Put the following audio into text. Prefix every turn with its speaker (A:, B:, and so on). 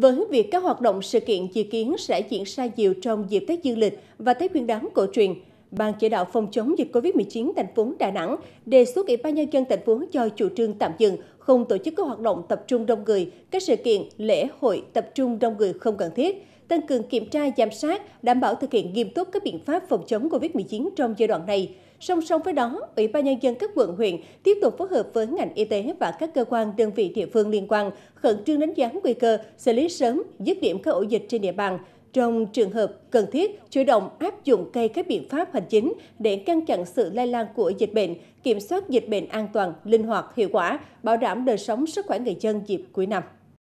A: Với việc các hoạt động sự kiện dự kiến sẽ diễn ra nhiều trong dịp Tết Dương lịch và Tết Nguyên đán cổ truyền, Ban chỉ đạo phòng chống dịch COVID-19 thành phố Đà Nẵng đề xuất Ủy ban nhân dân thành phố cho chủ trương tạm dừng, không tổ chức các hoạt động tập trung đông người, các sự kiện, lễ hội tập trung đông người không cần thiết, tăng cường kiểm tra giám sát, đảm bảo thực hiện nghiêm túc các biện pháp phòng chống COVID-19 trong giai đoạn này, Song song với đó, Ủy ban Nhân dân các quận huyện tiếp tục phối hợp với ngành y tế và các cơ quan đơn vị địa phương liên quan, khẩn trương đánh giá nguy cơ, xử lý sớm, dứt điểm các ổ dịch trên địa bàn. Trong trường hợp cần thiết, chủ động áp dụng cây các biện pháp hành chính để ngăn chặn sự lây lan của dịch bệnh, kiểm soát dịch bệnh an toàn, linh hoạt, hiệu quả, bảo đảm đời sống sức khỏe người dân dịp cuối năm.